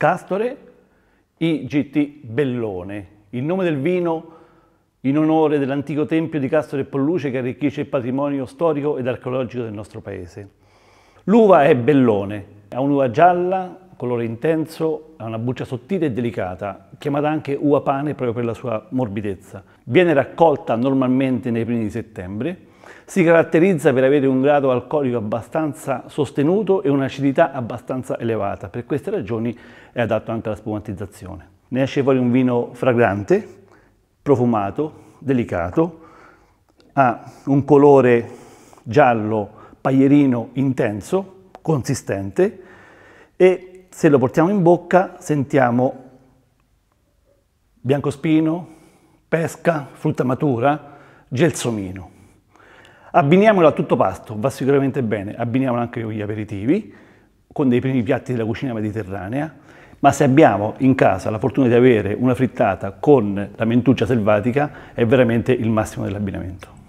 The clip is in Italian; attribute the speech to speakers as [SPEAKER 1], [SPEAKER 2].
[SPEAKER 1] Castore IGT Bellone, il nome del vino in onore dell'antico tempio di Castore e Polluce che arricchisce il patrimonio storico ed archeologico del nostro paese. L'uva è Bellone, è un'uva gialla colore intenso, ha una buccia sottile e delicata, chiamata anche uva pane proprio per la sua morbidezza. Viene raccolta normalmente nei primi di settembre, si caratterizza per avere un grado alcolico abbastanza sostenuto e un'acidità abbastanza elevata, per queste ragioni è adatto anche alla spumantizzazione. Ne esce fuori un vino fragrante, profumato, delicato, ha un colore giallo paglierino intenso, consistente e se lo portiamo in bocca sentiamo biancospino, pesca, frutta matura, gelsomino. Abbiniamolo a tutto pasto, va sicuramente bene, abbiniamolo anche con gli aperitivi, con dei primi piatti della cucina mediterranea, ma se abbiamo in casa la fortuna di avere una frittata con la mentuccia selvatica è veramente il massimo dell'abbinamento.